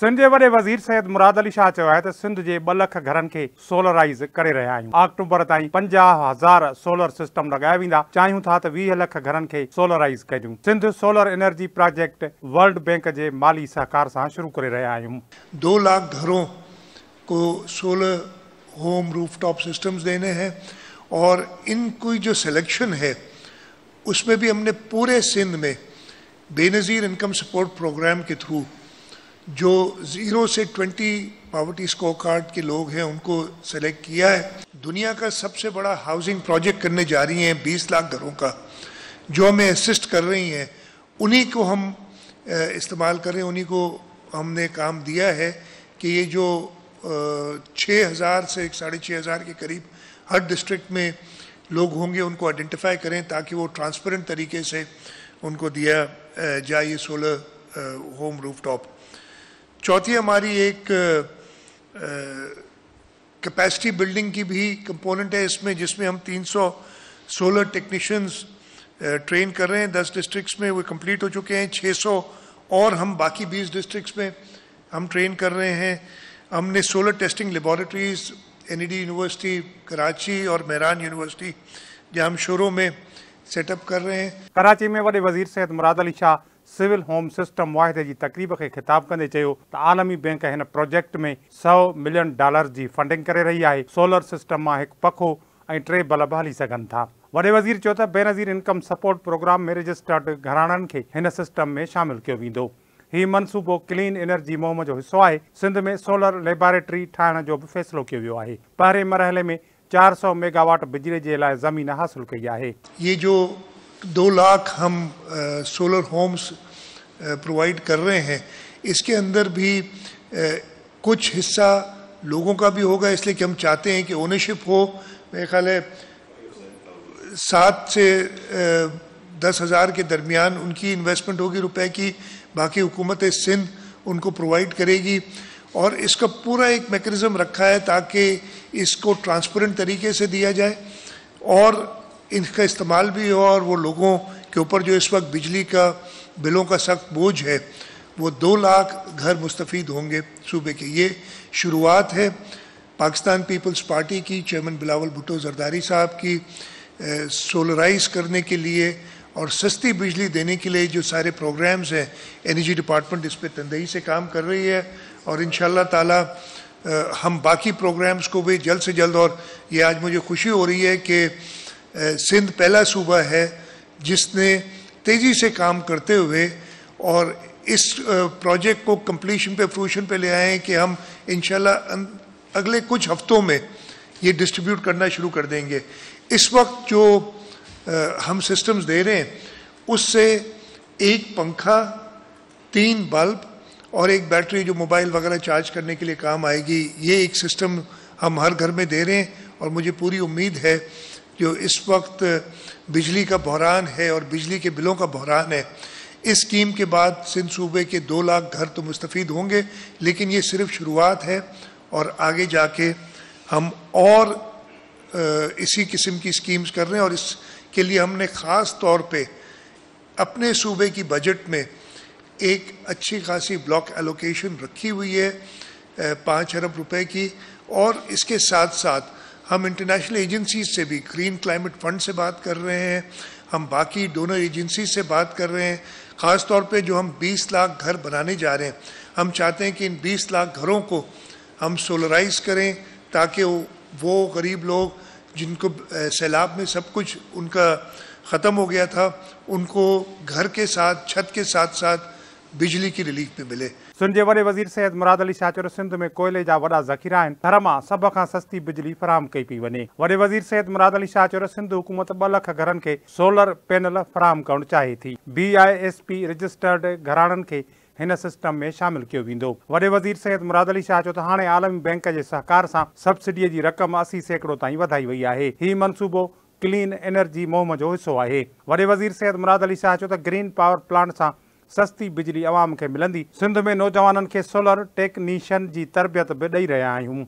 सिंध के वे वज़ीर सैयद मुराद अली शाह है सिंध के ब लख घर के सोलराइज़ कर रहा हूं अक्टूबर तीन पंजा हज़ार सोलर सिस्टम लगाया वा चाहियूं था वी लख घर के सोलराइज़ कजूं Sindh solar energy project world bank के माली सहकार से शुरू कर रहा हूं दो लाख घरों को solar home rooftop systems देने हैं और इनकी जो सिलेक्शन है उसमें भी हमने पूरे सिंध में बेनज़ीर इनकम सपोर्ट प्रोग्राम के थ्रू जो ज़ीरो से ट्वेंटी पावर्टी स्कोर कार्ड के लोग हैं उनको सेलेक्ट किया है दुनिया का सबसे बड़ा हाउसिंग प्रोजेक्ट करने जा रही हैं बीस लाख घरों का जो हमें असिस्ट कर रही हैं उन्हीं को हम इस्तेमाल कर रहे हैं उन्हीं को हमने काम दिया है कि ये जो छः हज़ार से एक साढ़े छः हज़ार के करीब हर डिस्ट्रिक्ट में लोग होंगे उनको आइडेंटिफाई करें ताकि वो ट्रांसपेरेंट तरीके से उनको दिया जाए ये सोलर होम रूफ टॉप चौथी हमारी एक कैपेसिटी बिल्डिंग की भी कंपोनेंट है इसमें जिसमें हम 300 सोलर टेक्नीशियंस ट्रेन कर रहे हैं दस डिस्ट्रिक्ट्स में वो कंप्लीट हो चुके हैं 600 और हम बाकी 20 डिस्ट्रिक्ट्स में हम ट्रेन कर रहे हैं हमने सोलर टेस्टिंग लेबॉरेटरीज एन यूनिवर्सिटी कराची और मेहरान यूनिवर्सिटी जहाँ हम शुरू में सेटअप कर रहे हैं कराची में बड़े वजीर सेहत Murad Ali Shah civil home system वाहिदे जी तकरीब के खिताब कंदे चयो त आलमी बैंक हिन प्रोजेक्ट में सौ मिलियन डॉलर जी फंडिंग करे रही आहे सोलर सिस्टम मां हिकु पखो ऐं टे बल्ब हली सघनि था वॾे वज़ीर चयो त बेनज़ीर इनकम सपोर्ट प्रोग्राम में रजिस्टर्ड घराणनि खे हिन सिस्टम में शामिलु कयो वेंदो हीउ मनसूबो क्लीन एनर्जी मुहिम जो हिसो आहे सिंध में सोलर लेबोरेटरी ठाहिण जो बि फ़ैसिलो कयो वियो आहे पहिरें मरहले में चारि सौ मेगावाट बिजली जे लाइ ज़मीन हासिलु कई आहे इहे जो दो लाख हम सोलर होम्स प्रोवाइड कर रहे हैं इसके अंदर भी कुछ हिस्सा लोगों का भी होगा इसलिए कि हम चाहते हैं कि ओनरशिप हो मेरे ख्याल है सात से दस हज़ार के दरमियान उनकी इन्वेस्टमेंट होगी रुपए की बाकी हुकूमत सिंध उनको प्रोवाइड करेगी और इसका पूरा एक मेकनिज़म रखा है ताकि इसको ट्रांसपेरेंट तरीके से दिया जाए और इनका इस्तेमाल भी हो और वो लोगों के ऊपर जो इस वक्त बिजली का बिलों का सख्त बोझ है वो दो लाख घर मुस्तफ़ होंगे सूबे के ये शुरुआत है पाकिस्तान पीपल्स पार्टी की चेयरमैन बिलावल भुटो जरदारी साहब की सोलराइज करने के लिए और सस्ती बिजली देने के लिए जो सारे प्रोग्राम्स हैं एनर्जी डिपार्टमेंट इस पर तंदही से काम कर रही है और इन ताला हम बाकी प्रोग्राम्स को भी जल्द से जल्द और ये आज मुझे खुशी हो रही है कि सिंध पहला सूबा है जिसने तेज़ी से काम करते हुए और इस प्रोजेक्ट को कम्प्लीशन पे फ्रूशन पे ले आए हैं कि हम इन अं, अगले कुछ हफ्तों में ये डिस्ट्रीब्यूट करना शुरू कर देंगे इस वक्त जो हम सिस्टम्स दे रहे हैं उससे एक पंखा तीन बल्ब और एक बैटरी जो मोबाइल वगैरह चार्ज करने के लिए काम आएगी ये एक सिस्टम हम हर घर में दे रहे हैं और मुझे पूरी उम्मीद है जो इस वक्त बिजली का बहरान है और बिजली के बिलों का बहरान है इस स्कीम के बाद सिंध सूबे के दो लाख घर तो मुस्तफ़ होंगे लेकिन ये सिर्फ शुरुआत है और आगे जाके हम और इसी किस्म की स्कीम्स कर रहे हैं और इसके लिए हमने ख़ास तौर पे अपने सूबे की बजट में एक अच्छी खासी ब्लॉक एलोकेशन रखी हुई है पाँच अरब रुपए की और इसके साथ साथ हम इंटरनेशनल एजेंसीज से भी ग्रीन क्लाइमेट फंड से बात कर रहे हैं हम बाकी डोनर एजेंसी से बात कर रहे हैं ख़ास तौर पे जो हम 20 लाख घर बनाने जा रहे हैं हम चाहते हैं कि इन 20 लाख घरों को हम सोलराइज करें ताकि वो गरीब लोग जिनको सैलाब में सब कुछ उनका ख़त्म हो गया था उनको घर के साथ छत के साथ साथ बिजली की रिलीफ सिंध जे वॾे वज़ीर मुराद अली शाह चयो सिंध में कोयले जा वॾा ज़खीरा आहिनि घर मां सभ खां सस्ती बिजली फराम कई पई वञे वॾे वज़ीर मुराद अली शाह चयो सिंध हुकूमत ॿ लख घरनि खे सोलर पैनल फराम करणु चाहे थी B I S P registered घराणनि खे हिन सिस्टम में शामिल कयो वेंदो वॾे वज़ीर सैद मुराद अली शाह चयो त हाणे आलमी बैंक जे सहकार सां सब्सिडीअ जी रक़म असी सैकड़ो ताईं वधाई वई आहे हीउ मनसूबो क्लीन एनर्जी मोहम्म जो हिसो आहे वॾे वज़ीर सैद मुराद अली शाह चयो त ग्रीन पावर प्लांट सां सस्ती बिजली आवाम के मिली सिंध में नौजवान के सोलर टेक्नीशियन की तरबियत भी दे रहा हूँ